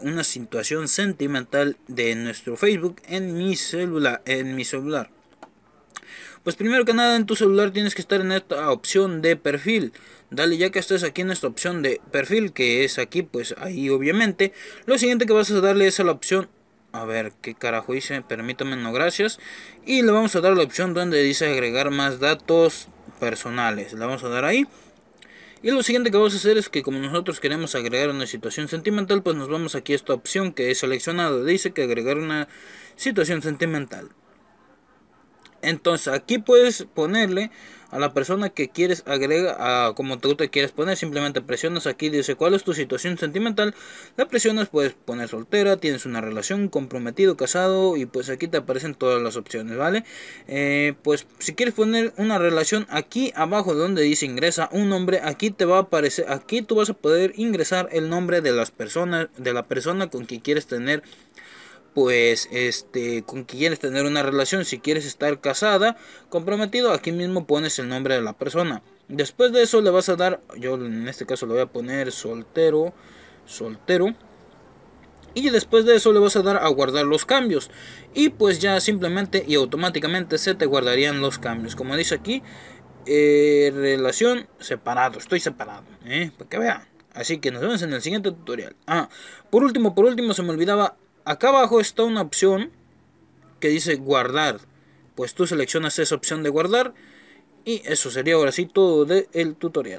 una situación sentimental de nuestro Facebook en mi celular, en mi celular. Pues primero que nada en tu celular tienes que estar en esta opción de perfil. Dale, ya que estés aquí en esta opción de perfil, que es aquí, pues ahí obviamente. Lo siguiente que vas a darle es a la opción... A ver, ¿qué carajo dice Permítame, no gracias. Y le vamos a dar la opción donde dice agregar más datos personales. Le vamos a dar ahí. Y lo siguiente que vamos a hacer es que como nosotros queremos agregar una situación sentimental, pues nos vamos aquí a esta opción que es seleccionado. Dice que agregar una situación sentimental. Entonces aquí puedes ponerle a la persona que quieres agrega a como tú te quieres poner. Simplemente presionas aquí, dice cuál es tu situación sentimental. La presionas, puedes poner soltera, tienes una relación, comprometido, casado y pues aquí te aparecen todas las opciones, ¿vale? Eh, pues si quieres poner una relación aquí abajo donde dice ingresa un nombre, aquí te va a aparecer, aquí tú vas a poder ingresar el nombre de las personas, de la persona con quien quieres tener pues este con quien quieres tener una relación, si quieres estar casada, comprometido, aquí mismo pones el nombre de la persona. Después de eso le vas a dar, yo en este caso le voy a poner soltero, soltero. Y después de eso le vas a dar a guardar los cambios. Y pues ya simplemente y automáticamente se te guardarían los cambios. Como dice aquí, eh, relación separado. Estoy separado. ¿eh? Para que vean. Así que nos vemos en el siguiente tutorial. Ah, por último, por último, se me olvidaba Acá abajo está una opción que dice guardar. Pues tú seleccionas esa opción de guardar. Y eso sería ahora sí todo del tutorial.